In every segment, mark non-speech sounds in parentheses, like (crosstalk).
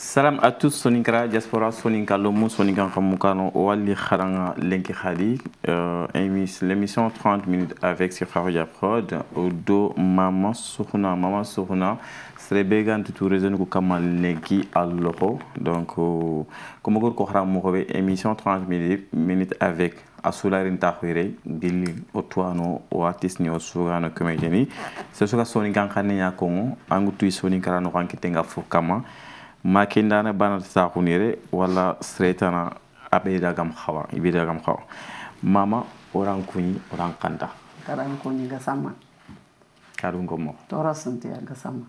salam à tous soninkara diaspora soninka lomu soninkan kamukano wali kharanga lenki khali euh, l'émission 30 minutes avec Sifaroya Prod Odo maman soukhouna maman soukhouna Srebegan Tutu Rezen Kukama réseau Alloho. donc comme vous le savez, l'émission émission 30 minutes avec Asula Rintahire, Dili, otwano o artiste ni osugano comedian ni se Kongo soninkan khanya ko angutu soninkarano kankitenga fukama kama dana banat kunire wala sretana abedagam khawa ibedagam khawa mama orang kunyi orang kanda. Karang kunyi ga sama karung ko mo tora sunti ga sama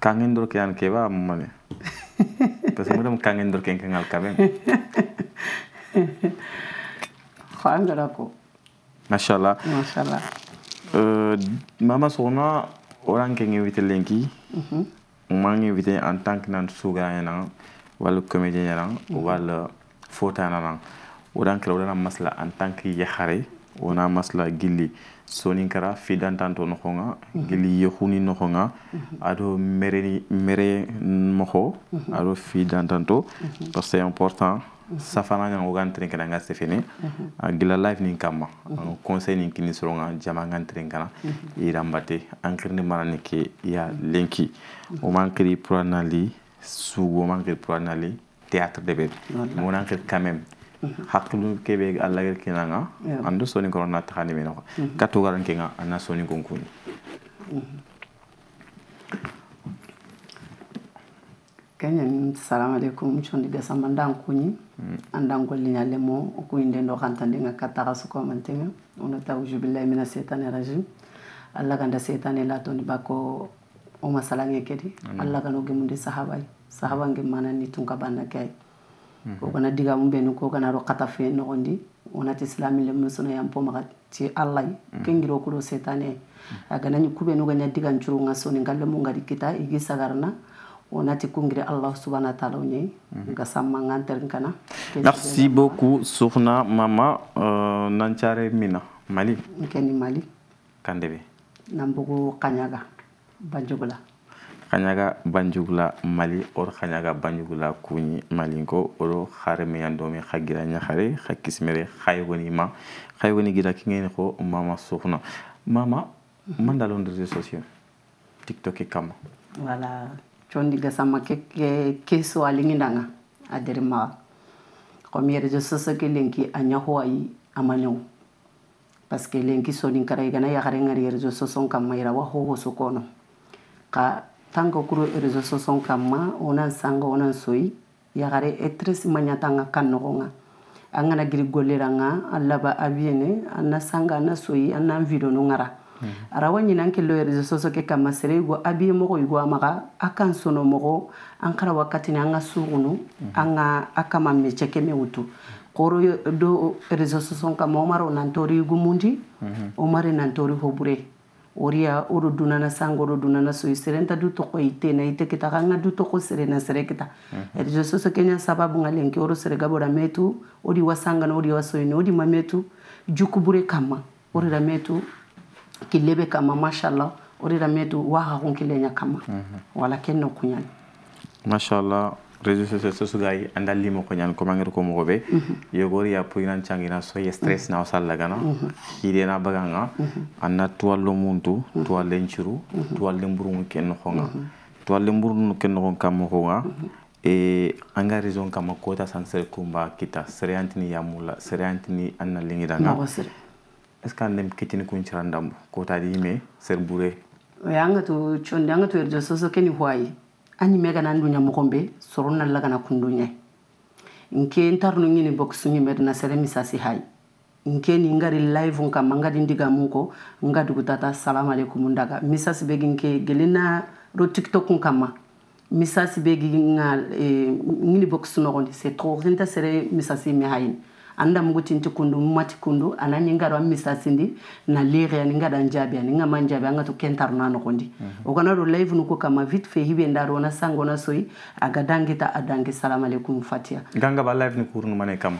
kangen dur kian ke ba mane pes (laughs) mudam kangen dur ken kangal kaben (laughs) khan gara ko mashallah mashallah eh, mama sona orang kengi witelengki mm -hmm mang invité en tant que nan suga yana walu comédien yana walu fota yana odan kala odan masla en tant que yahare ona masla gilli sonin kara fidan tanto no khonga gilli yehuni no khonga ado mere mere moho ado fidan tanto parce mhm. que c'est important safana kan ko kan tren kana ka sefene mhm. a ah, gila life nin kama mhm. ah, conseil nin kini soronga jama kan tren kana mhm. irambate ankirni mana ni ke ya lenki o man kiri pranali sugo man kiri pranali théâtre de bebe mon ankir quand même haklu kebe alagir kinanga ando soni korona takani meno katugaran kinga ana soni konkuni keñen salamaleykum cundi gasamba ndan kuñi mm. andan golliñalle mo o kuyinden ɗo xantandenga kattaxa sukomantenga ona taw jubillahi mina setane rajim allah ganda setane latoni bako o masalange kedi mm. allah gano gemundi sahabay sahabange manani tunka banna ke mm-hmm. ay o gana digamu ɓeni ko gana ro xata fe noxondi onati silamile mu sono yampo maxa ti allah mm. kengiro kudo setane ay a ganañi kuɓenu gaña digancurunga soni ngalle mu ngadi kita igi sagarna wonati kungiri allah subhanahu wa ta'ala ñi mhm. nga sama ngantel kana merci beaucoup Sohna mama euh, nancare mina mali ngeni mali kandebe nambugu kanyaga banjugula kanyaga banjugula mali or kanyaga banjugula kuni malinko oro khareme yandomi khagira nyakhare khakismere khaygoni ma gi rak ngeen ko mama sohna. mama mhm. mandalon réseaux sociaux tiktok e kama voilà condiga sama ke keso a lingidanga a dirimaga gomme yere jo sasa ke lenki a nyago a i amanyao parce que lenki sonin kara i gana yagarengari yere jo soson kamma ira wa go goso kono ka tanka kuro réseau soson kamma wo nan sanga wo nan soyi yagare etresi maɲatanga kan nogonga an gana giri golliranga an laba abiyene an na sanga an na soyi an nan vidonu ŋara arawa ɲinan kelo réseau soso ke kama sere igo abiye mogo igo amaga a kan sono mogo an kara wakatini an ga sugunu an ga a kama mece keme wutu koro do réseau soson kama omar o nantori igumundi omari nantori hobure oria odo dunana sango odo dunana so serenta du toko itena ite kita kanga du toko serena sere kita réseau soso kenya sababu ngalenke oro sere gabora metu odi wasangana odi wasoyini odi mametu jukubure kama orira metu kilebe kama mashallah o de lamɛ do wa hakun kelen ɲa kama mhm. wala ken nɔ kuɲani mashallah réseaux sociaux sosu ga anda limo ko ñan komangir ko mogo be mhm. yogori ya poyinan cangina so ye stress mhm. na osal lagana hidena baganga anna tuwallo muntu tuwallen curu tuwallen burungu ken noxonga tuwallen burunu ken noxon kam moxonga e anga raison kama kota san sere kumba kita sereyantini yamula sereantini anna lingidanga eskannem kitini kunchirandambo kotadi yime serbure anga to chonde anga to erjo soso keni huayi anyime gana ndunya mokombe soro nalla gana kundunya nke ntarnu ngini boxu nyime na sere misasi hayi nke ni ngari live nka mangadi ndiga munko ngadu kutata salamu alaikum ndaga misasi begi nke gelina ro tiktok nkama misasi begi nga eh, ngini boxu nogondi c'est trop nta sere misasi mi hayin anda mugu tinti kundu mati kundu ana misasindi na lire ani njabi ani manjabi anga to kentar na no kondi mhm. live nuko kama vite fe ndaro na sango na soi aga dangita adangi salam alaikum fatia ganga ba live ni kurnu kama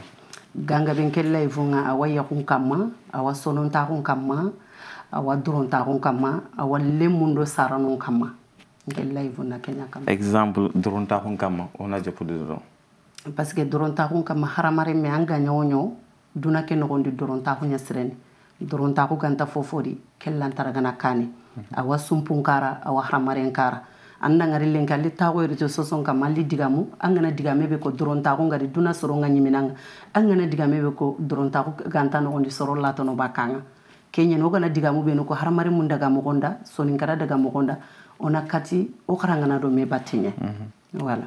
ganga ben live nga awaya kun kama awa sonon ta kun kama ngel live na kenya kama exemple duron ta kun kama ona parceque que dorontaxun kama haramaren me an gaɲa wo ɲo duna ke nogondi dorontaxun ɲa sirene dorontaxu ganta fofori kellantara gana kane awa sumpun kara awa haramaren kara an nangari lenke ali taxo réseau soson kama ali digamu an gana digame be ko dorontaxu ngadi duna soronga ɲiminanga an gana digame be ko dorontaxu ganta nogondi soro latonoba kanga ke wo gana digamu benu ko haramaren mun daga mogonda soninkara daga mogonda ona kati wo xarangana do me batte ɲa mm -hmm. voilà.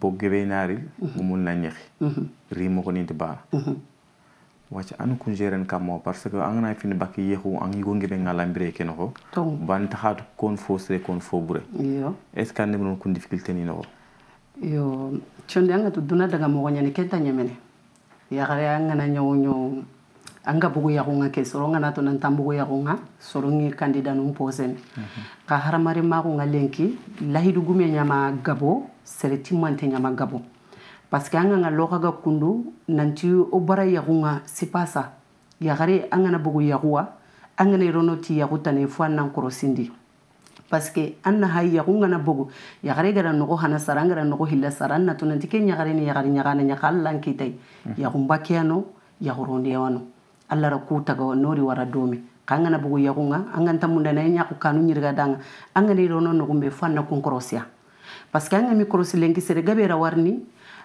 boggeɓe naaril gumol mhm. na ñahi mhm. rimo ko ninti baa wacca an kun jeren kammo par ce que angana fini bakki yehu an yigo ngeɓe ngalambire kene ko ban taxatu kon fo sere kon fo ɓure est ce que anndemi noon difficulté nino ko yo conde anga to duna daga mogo ñani kenta ñamene yaxare angana ñowo ñowo an ka bugu yaxunga ke soron kana to nan tan bugu yaxunga sorongi candida num posene ka haramare maxunga lenki lahidu gume ɲama gabo sereti mante ɲama gabo parce que an kan ga kundu nanti o bara yaxunga sipasa yaxare an kana bugu yaxuwa an kana irono ti yaxu tane fo an nan korosindi parce que an na hay yaxu ngana bogu yaxare gara noxo xana sara an gara noxo xilla sara an nato nanti ke ɲaxare ni yaxari ɲaxana ɲaxa an lan kitay yaxumba keyano yaxurondeyawano allara kutaga nori wara domi kangana bugu yagunga anganta munda na nyaku kanu nyirga danga angani rono nogumbe fanna kun korosia parce que anga mi korosi lengi sere gabera warni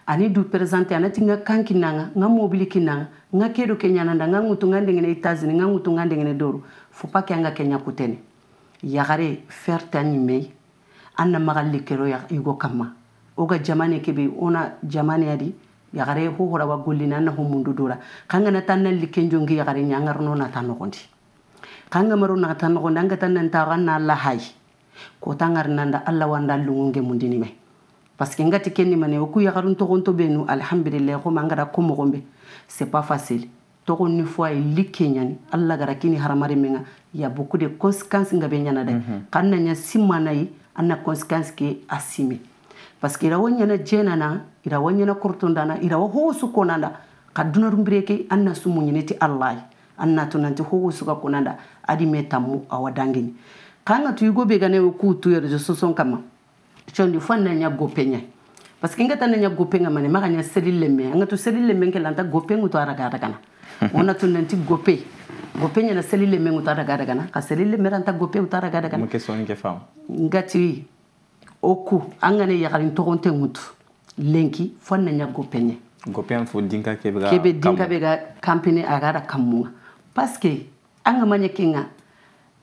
ani du présente anati nga kanki nanga nga mobili kinanga nga kedo kenyananda nga ngutu nga ndengene itazini nga ngutu nga ndengene doru faut pas anga kenya kutene yagare faire tani mei anna magalli kero yugo kama oga jamane kebe ona jamane adi yagare ho hora wa gollina na ho mundu dora kanga na tan nan likenjongi yagare nyangar no na tan kanga maro na tan anga tan nan na la hay ko tangar nan alla wanda lungunge mundini me parce que ngati kenni mane oku yagarun to benu alhamdulillah ko mangara ko mo c'est pas facile togo ni fois ye like alla gara kini haramari min ya beaucoup de conséquence nga be ɲana dɛ mhm. kan simana ye an na conséquence ke a sime parce que ira wo ɲɛna jɛnana ira wo ɲɛna korotondana ira wo howosu konanda ka dunarumbireke an na sumu ɲini ti allahi an na to nanti howosu ka konanda adi me tamu awa dangini kan ga tu igo be gane ku tu yɛrɛjɔ sosɔn kama condi fo na ɲa gope ɲa parce que n ga ta na ɲa gope ŋa mane ma ka ɲa selil lemme an ga tu selil lemme ke lanta gope ŋu to aragaragana wo na to nanti gope gope ɲana selil lemme ŋu to aragaragana ka selil lemme ranta gope ŋu to aragaragana ngati o ku an gane yagarin togon te ŋutu lenki fo na ɲa gopeɲɛ gopeɲa fo dinka kebe kebe dinka be ga kampene a gara kammuŋa parce que an ga maɲɛ ken ga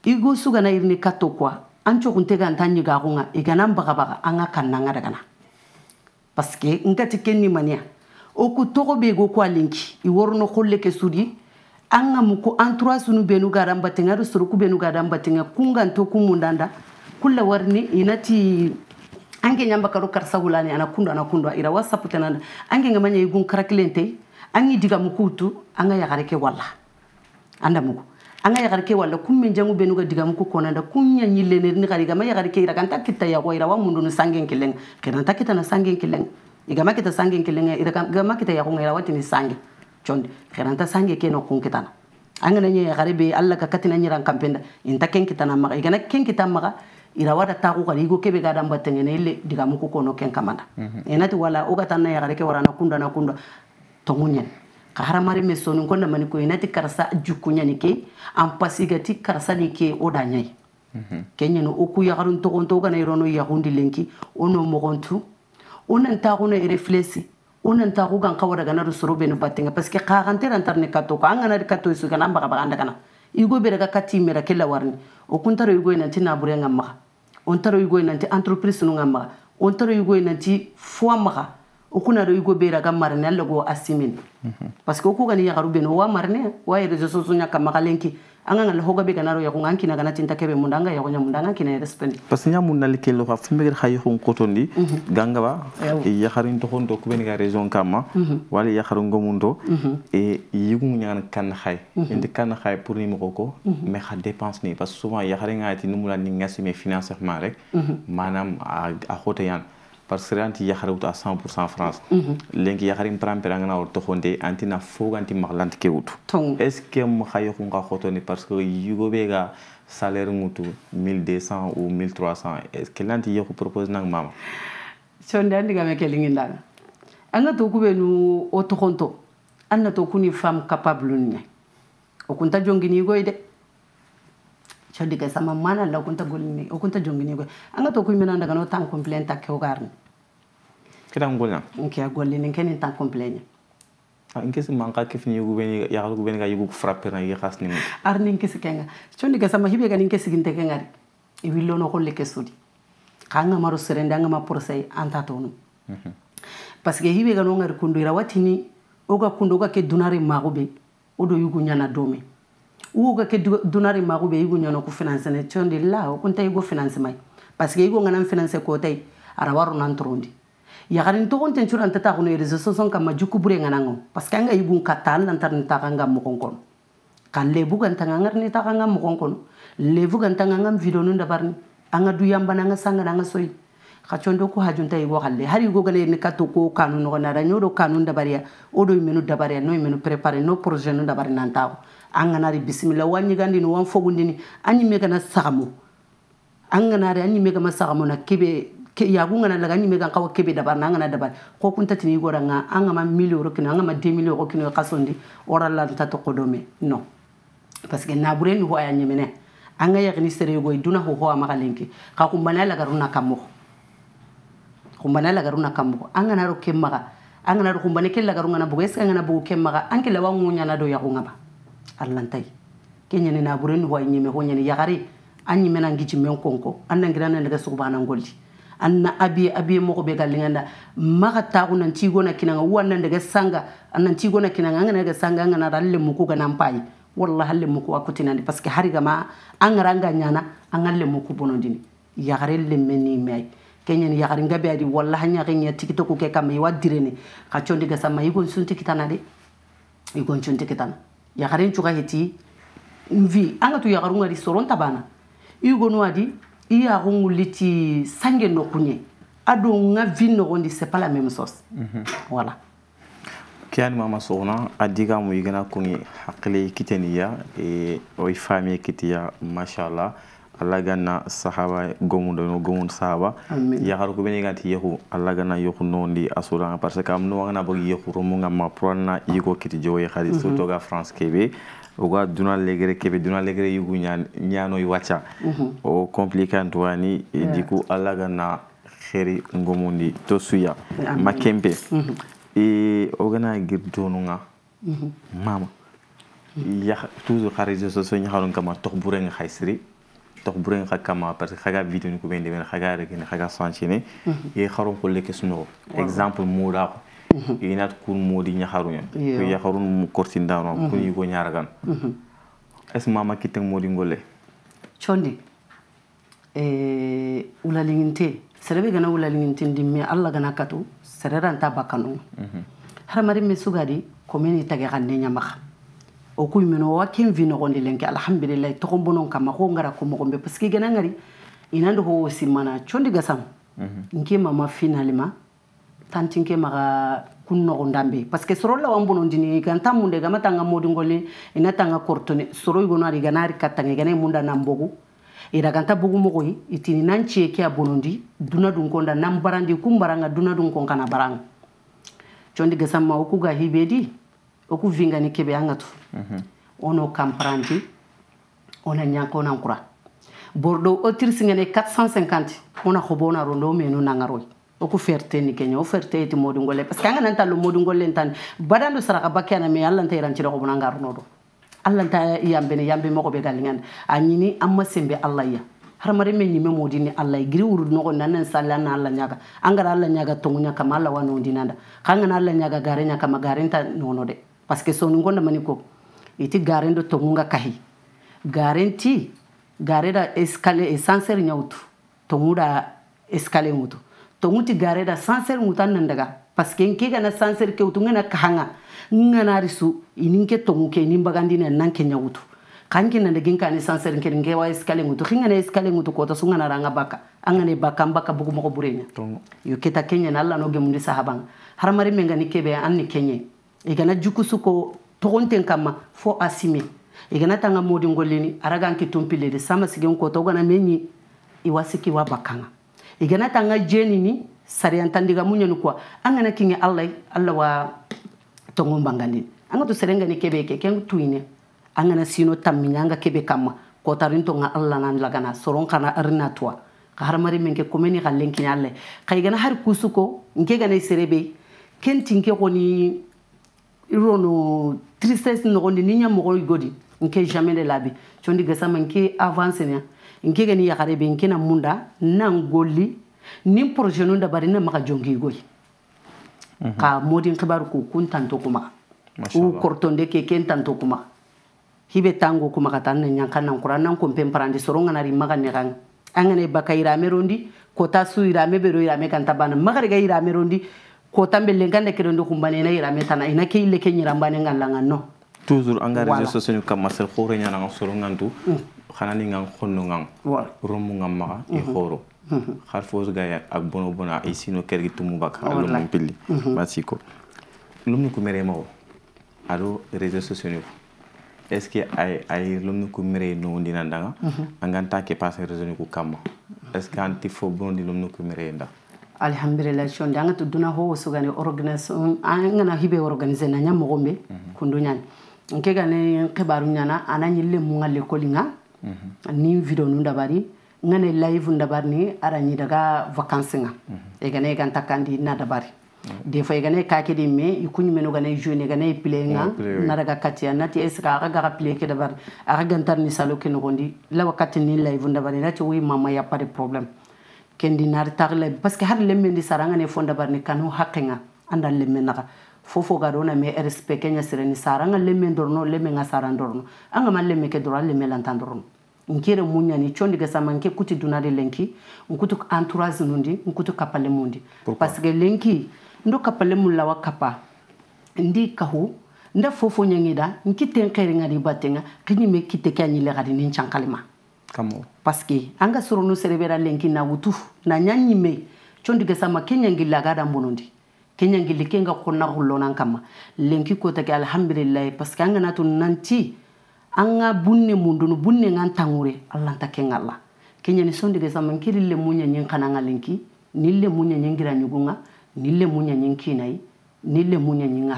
i go su gana irini ka to kuwa an cogun te gan ta ɲigagun ga i gana n bagabaga an ga kanna n ga dagana parce que n kati ken ni maniya o ku togo be go ko a lenki i worono xolle ke sudi an ga mu ko entourage nu benu gara n batenga ri soroku benu gara n batenga kun ganto kun mundanda kulla warni inati anke nyamba karo karsa wulani ana kundu ana kundu ira whatsapp tenana anke ngamanya yugun karakilente angi diga mukutu anga yagare ke walla anda muku anga yagare ke walla kumme jangu benuga ga diga muku konanda kunya nyilene ni gari gama yagare ira kanta kita ya ira wa mundu sangen kileng kenanta kita na sangen kileng igama kita sangeng kileng ira gama kita ya ira wati ni sangen chondi kenanta sangen ke no kun na anga nanya yagare be alla ka katina nyiran kampenda inta kita na maga igana keng kita maga ira wada taku kadi igo kebe gada mba tengene ile diga muku kono ken kamana mhm. enati wala oga tanna ya gare ke warana kunda na kunda tongunyen ka haramari me sonu konda mani ko enati karsa jukunya ni ke an pasigati karsa ni ke oda nyai mm -hmm. kenyeno ya garun to konto kana irono ya gundi lenki ono mogontu onan taku no reflexi onan taku gan kawada gana ru soro benu batenga paske ka gantera antarne kato ka angana kato isu kana mbaga baganda kana igo bere ka kati kella warni okunta ro igo enati na bure ngamma on taro yugo nanti entreprise nu maga on taro yugo nanti foi maga o kuna ro yugo bera ga marne allago asimin mhm. parce que o kugani yagaru ben wa marne wa réseaux sociaux ñaka maga lenki anga ngal hoga be ganaro yago ngan kina gana tinta kebe munda anga yago nyamunda anga kina parce nya mun nal kelo fa fimbe gir hayo kon kotondi mhm. ganga ba e ya kharin to hondo ko kama mhm. wala ya kharun go mundo mhm. e yigu nyan kan hay indi kan hay pour ni moko ko me kha dépense ni parce souvent ya numula ni ngasi me rek manam a hote yan parce que mhm. anti yakare wutu a 100% france mm -hmm. lenki yakare mprampere angana wor toxonde antina foganti maxlanti ke wutu est ce que m xa nga xotoni parce que yugo bega salaire ŋutu 1200 ou 1300 est ce que lanti yoqu propose nang mama conde an ndigame ke lingindanga anga to kuɓenu o toxonto an na to kuni femme capable ne o kunta jongini yigoy de chodika sama mana la kunta golni o kunta jongini ko anga to kuimena daga no tan complaint ta ko garni kita ngola nke golli ni tan complaint a ah, nke si manka kifni yugu beni yagal gu beni ga yugu frappe na yi khasni mi arni nke si kenga chodika sama hibe ga nke siginte kenga ri e willo no kolle ke sudi kanga maro serende anga ma porse anta tonu mhm. parce que hibe ga no ngar kundu ira watini oga kundu oga ke dunare magobe odo yugu nyana dome Uga ke kɛ dunari mago bɛ igu ɲɔnɔ ko financene tiɔn de la o kun ta igo financema ye parce que igo ŋana finance kota ye arabaro nan torondi yagarin togon ten curan tata kuno réseau soson kama jukubure ŋana ŋo parce que ni taga n lebu ganta ŋa ŋar ni taga n lebu ganta ŋa ŋan vidonu dabarni an ga du yambana an ga sangana an ga soyi ka condo ko hajunta yigo halle hari yigo gale ni kato ko kanu nogonara ñoɗo kanu dabariya oɗo imenu dabariya no imenu prepare, no projet nu dabari nantaxo an kana de bisimila wa ɲigandini wan fogundini an ɲimɛ kana sagamo an kana de an ɲimɛ kama sagamo na kebe yagu ngana laga ɲimɛ kan kawa kebe dabar na an kana dabar ko kun tatini igora nga an kama mili oro kino an kama de mili oro kino kasondi ora la nta to kodome non parce que nabure ni ho aya ɲimɛnɛ an ka yagini sere yogo duna ho ho amaga lenke ka kumbana laga runa kamogo kumbana laga runa kamogo an kana ro kemaga an kana ro kumbana ke laga runa bogo eska ngana bogo kemaga an ke lawa ngunya na do yagu ngaba allantai kenyani na buren wa ho nyani yagari anyi mena ngici men konko annan girana daga subhana ngoldi anna abi abi mo ko be galinganda maga ta nan ci gona kinanga wannan daga sanga annan ci gona kinanga ngana daga sanga ngana ralle mu ko ganan wallahi halle mu ko akutinandi parce que hariga an ranga nyana an halle mu ko bonondini yagare lemmeni mai kenyani yagari ngabe adi wallahi nyaga nya tikitoko ke kam yi wadirene ka chondi ga sama yi gon sunti kitana de yi gon chonti kitana yagaren cuga heti nvi anga tu yagarunga di soron tabana igonu adi iyagungu liti sange nokunye ado nga vi nogondi c'est pas la même sauce mm -hmm. voilà kiyani mama sogona a diga mu igana kungi hakili kiteniya e, o i famiye kitiya mashallah alla ganna sahaba gomudono gomund sahaba yahar ko beni ganti yehu alla ganna yehu nondi asura parce que am no ngana bogi yehu romu ngamma pronna yiko kiti joye khadi mhm. surtout ga france kebe oga duna legere kebe duna legere yugu ñano i wacca o complicant wani e diku alla ganna xeri ngomundi to suya ma kempe mhm. e o gana girdonunga mhm. mama yax toujours xa réseau sociaux ñaxarun kama tox burenga xay siri tax buren xa ma parce que xaga video ni ko ben demen xaga regene xaga sanchine mhm. ye xarum ko leke suno exemple da ko mhm. inat kun modi nyaharunya ko yaharun mu kortin ko yugo es mama kiteng modi ngole chondi eh sere be gana ulalinginte dimme alla gana katu sereranta bakanu mhm. haramari mesugadi komeni tagi ganne nyamaka o ku mino wa kin vi nogondi lenke alhamdulillahi togonbonon kama ko ngara ko mogonɓe parce que gana ngari inandi ho simmana condiga sam mhm. nke mama finalima tantinke maga kun nogondambe parce que soro lawan ganta munde gama tanga modingole ina tanga kortone soro igonari ganari kattange gana munda nan bogu iraganta bugu mogoyi itini nan cieke a bonondi duna dun konda nan barandi duna dun kon baranga condi gasamma wo kuga hibedi okuvinga ni kebe angatu mhm. ono kampranti ona nyanka ona nkura bordo otirisingene 450 ona hobo rondo menu nangaroi oku ferte ni kenya o ferte eti modungolle parce que nanta lo modungolle ntan badando saraka bakana me alla nta iran cire hobo nangar nodo alla nta yambe ne yambe moko be galingan anyini amma sembe alla ya haramare me nyime modini alla igiri wuru nogo nanan salla na alla nyaga angara alla nyaga tongunya kama alla wano ndinanda kanga alla nyaga gare kama gare nono de parce que sonu gonda mani ko iti garen do tongunga kahi garen ti gare da sanser nyautu tongu da escale ngutu tongu ti gare da sanser ngutan nan daga parce que nke gana sanser ke utu ngana kahanga ngana risu ininke tongu ke nimbagandi na nan ke nyautu kanki na dagin kani sanser nke nke wa escale ngutu khingana escale ngutu ko to sungana ranga baka angane baka mbaka bugu mako burenya yo keta kenya na alla no gemundi sahaban har menga ni kebe an ni kenye i gana jukusu togonten kanma fo asime i gana tanga modin golleni aragan kitumpilede koto gana meñi iwa wa bakkanga i gana tanga jenini sariyantandiga muñani kuwa an gana kinge allah allah wa tongon bangandini an ga serengani kebe ke ken tuine an gana sino tammiña an kebe kamma kotarin tonga allah nan lagana soron kana arina tuwa ka haramari min ke komeni ka gana hari kusu nke gana serebe ken koni irono tristesse nogondi ni ɲamɔgɔ igodi nke jamais de labi condi gasama nke avance nya nke gani yakare be nke na munda nan ni projet nun dabari na maka jongi goyi mhm. ka modin kibar ko kun tanto kuma u kortonde ke ken tanto kuma hibe tango kuma ka nan yankan nan kuran nan kun pemparande soron ngana ri maka ne kan an ngane baka irame kota su irame bero irame kan tabana magare ga irame kotan be lengande kere ndo kumbane na ira metana ina ke ile ke nyira mbane ngalla nganno toujours anga réseaux sociaux ni kam masal khore nyana ngang soro ngantu mm. khana ni ngang khonno ngang romu ngam mm-hmm. ma e khoro mm-hmm. khar fos gaya ak bono bona e sino kergi tumu bak alu mum pilli basiko mm-hmm. lumni ku mere mawo ado réseaux sociaux ni est ce que ay ay lumni ku mere no ndina ndanga anga ke passe réseaux ni ku kam est ce que anti fo bon di lumni ku mere ndanga alhamdulillah shon da ngata duna ho so gane organisation um, hibe organize na nya mogombe mhm. kundunya nke gane kibaru nya na ananyi le mhm. ni video nu dabari ngane live ndabari ni aranyi daga vacances nga e gane gan takandi na dabari des fois gane ka ke dimme ikuny jeune gane pilenga na katia na eska aga ga ke dabari aga gantar ni salo ke no la wakati ni live ndabari na ti wi mama ya pas de kendi nar tagle parce har lemme ndi saranga ne fonda barne kanu hakenga anda lemme naga fofo ga me respect kenya sireni saranga lemme dorno lemme nga saran anga man lemme ke dora lemme lantan dorno munya ni chondi ga sama nke kuti dunare lenki nkutu entourage nundi nkutu kapale mundi parce lenki ndo kapale mulla wa kapa ndi kahu nda fofo nyangida nkiten khere ngari batenga kinyi kite kanyile gadi ni chankalima kamo paske an soronu serebera lenki na wutu na ɲaɲime condige sama ke ɲangi lagada bonondi ke ɲangili ke nga konna hullonan kama lenki kotake alhamdulillahi paske an gana nanti an bunne mundunu bunne ngan tangure allanta ke ngalla ke ɲani sondige sama nkiri lemu ɲaɲin kana nga lenki ni lemu ɲaɲin gira ɲugun ga ni lemu ɲaɲin kinayi ni lemu ɲaɲin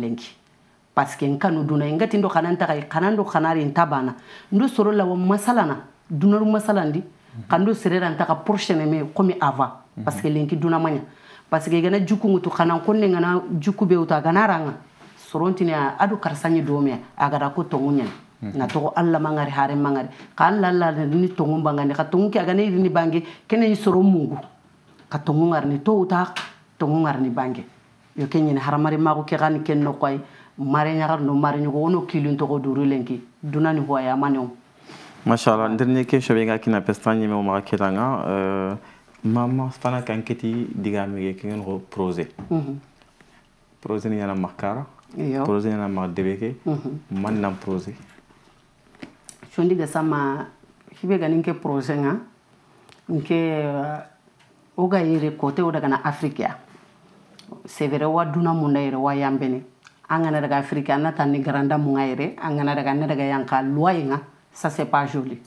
lenki parce que duna ye n gati n do xana n taxa ye xana soro lawa masalana dunaru masalandi xan serera n taxa me comme avant parce que duna maña parce gana jukungutu xanan kon ne ngana jukku bewutu a gana ranga sorontine adu karisa ɲe domeya ko tongu na togo alla mangari hare mangari ka alla ni tongu bangani ka tongu agane ni bange kene i soro mungu ka tongu ngarni to uta tongu ngarni bange yo ke haramari magu ke gani ken no kwai mariñagar no mariñugo wono kilin togo duru lenki duna ni huwaya manew machallah dernier question be nga kina pesta ñeme o maxa ketanga euh, mama fana kan keti diga ke kengen ko projet mm -hmm. projet ni yana makara projet yana mak debeke mm -hmm. man nan projet condi ga sama hibe ga ninke projet nga nke uh, oga yere kote oda kana afrika severe wa duna munda yere wa yambene angana daga afrika na tani garanda mungaire angana daga na daga yanka luainga ça c'est pas joli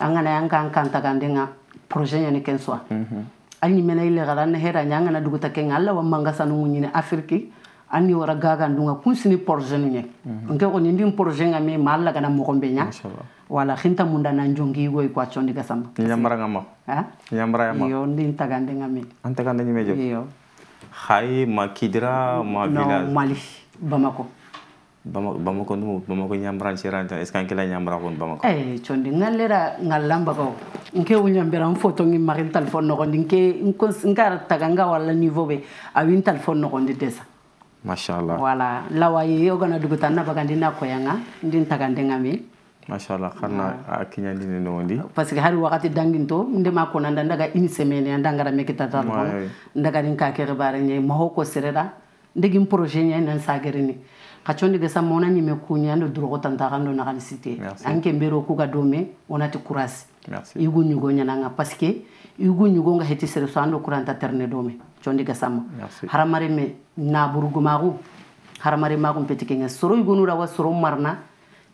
angana yanka ankanta gandenga projet nyani kenswa mm -hmm. ani mena ile na hera nyanga na duguta kenga alla wa mangasa no nyine afriki ani wara gaga ndunga kunsini projet nye mhm. nke ko nindi projet nga me malla kana mo kombe nya wala khinta munda na njongi go ko chondi gasamba nyamara ma ha nyamara ngama yo ndi ntagande ngami antagande me jo yo hai makidra ma no mali bamako bamako ndu bamako ñambran siranta est ce kan kila ñambra kon bamako eh chondi ngallera ngallamba ko nke wu ñambera n photo ngi marin telephone no ndi nke nkar taganga wala niveau be awin telephone no ndi desa mashallah wala lawaye yogana dugutan na bagandi na koyanga ndin tagande ngami mashallah karena a kiñandine no wondi parce que hari wakati danginto ndema konanda ndaga une semaine ya ndangara mekita tar ndaga nin ka kere bare ñe maho ko sereda ndegi projet nya nan sagereni kachondi gesa mona nyime kunya ndo durogo tantaka ndo nakalisite anke mbero ku ka dome onati kurasi igu nyugo nya nanga paske igu nyugo nga heti sere so ando kuranta terne dome chondi gesa mo haramare me na burugo magu haramare magu petike nga soro igu nura wa soro marna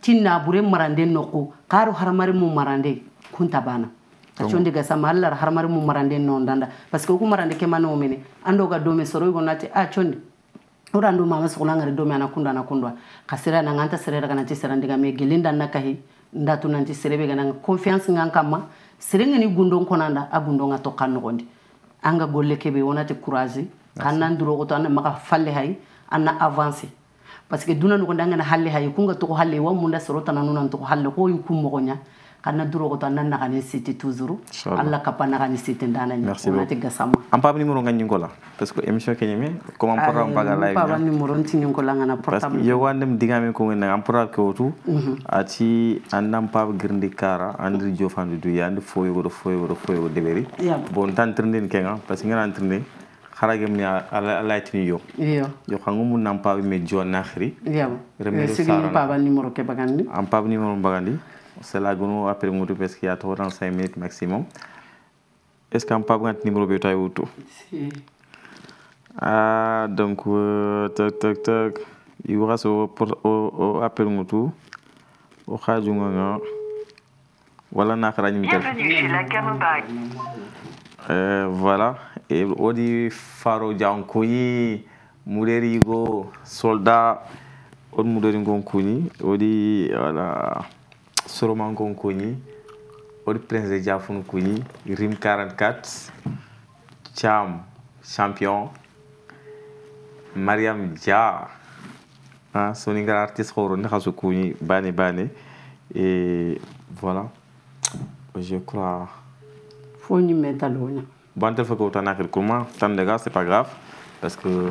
tin na bure marande noko karo haramare mu marande kunta bana kachondi gasa mallar haramare mu marande non danda paske ku marande ke mano ando ga dome soro igu nati a ah, chondi ura ndu mama sokona ngari do mana kunda kasira na nganta serera kana ti serandi me gelinda na kahi nda tu serebe ga confiance ngan kama serenga ni gundon konanda a gundon ga anga golle kebe wona te courage kana nduro ko tan maka falle hay anna avancer parce que duna no ngana halle hay kunga to halle wa munda sorota na to halle ko yukum mo gonya kana duro ko tan nana kane siti tuzuru Allah ka pana kane siti ndana ni ona te gasama am pa muro ngani ngola parce que emission ke nyeme ko am pa am baga live ni numéro nti ngola ngana portable parce que yo wandem digame ko ngena am ke ko tu ati andam pa girndi kara andri jofandi du yand foyo go foyo go foyo beri bon tan ke nga parce que ngana trenden gem ni ala tini yo yo yo khangu mun nam pa me jo nakhri yo iya. remero eh, sara am ni numéro ke bagandi am pa muro bagandi C'est selagunu appel parce qu'il y a 35 minutes maximum est ce qu'on qu'am un numéro taille ou tout si ah donc euh, tac tac tac il pour o, appel mutu o khaju wala Bienvenue, Bienvenue chez la euh voilà et odi faro jankoyi Mouderigo, soldat on mudori odi voilà Soromangon Kogni, Old Prince de Diafon Rim 44, Cham, Champion, Mariam Dia, hein, son artiste Horon Kogni, Bane Bane. Et voilà, je crois. Faut nous mettre à l'eau. Bon, tu fais que tu as un c'est pas grave, parce que.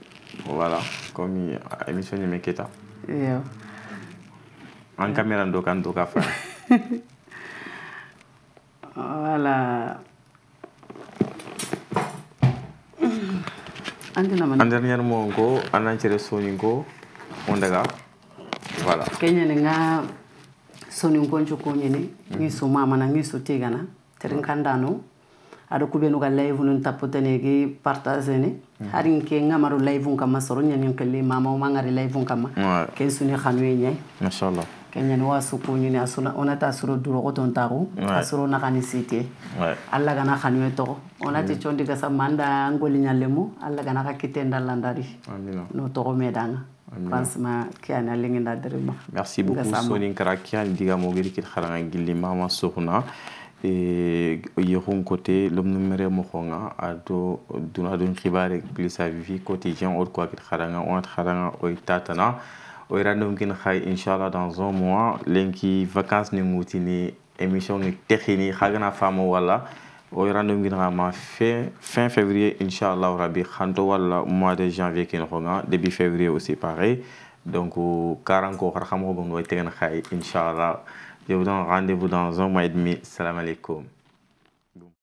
voilà komi émission ɲɛmɛ Iya. an kamera do kan do ka fa voilà an dernière mo ko an an cɛrɛ soni ko on daga voilà keɲɛni ŋa soninkonco ko ɲini ŋi so mamana ŋi so tegana terin aɗa kuɓenu ka live nun tappoteneke partage ni harin ke ngamaru live un kamma soro ñanin kelle mama o mangari live un kamma ken suni xanuye ñay machallah ken ñani wa suku ñini onata soro duroxo ton taxu a soro naxani sitie alla gana xanuye toxo onati mm-hmm. condi gasa manda ngoliñallemu alla gana xa kite ndalandari no toxo medanga franchement kiyani a lenginda derima merci beaucoup sonin kara kiyani diga mogiri kit xaranga gilli mama et e yehun kote lomnu mere mokhonga ado duna dun khibare plisa vivi quotidien or kwa kit kharanga on kharanga oy tatana oy random kin khay inshallah dans un mois lenki vacances ni moutini émission ni tekhini khagana famo wala oy random kin ma fin fin février inshallah rabi khanto wala mois de janvier kin khonga début février aussi pareil donc karanko khar khamo bon way tegen khay inshallah je vous donne rendez-vous dans un mois et demi. Salam alaikum.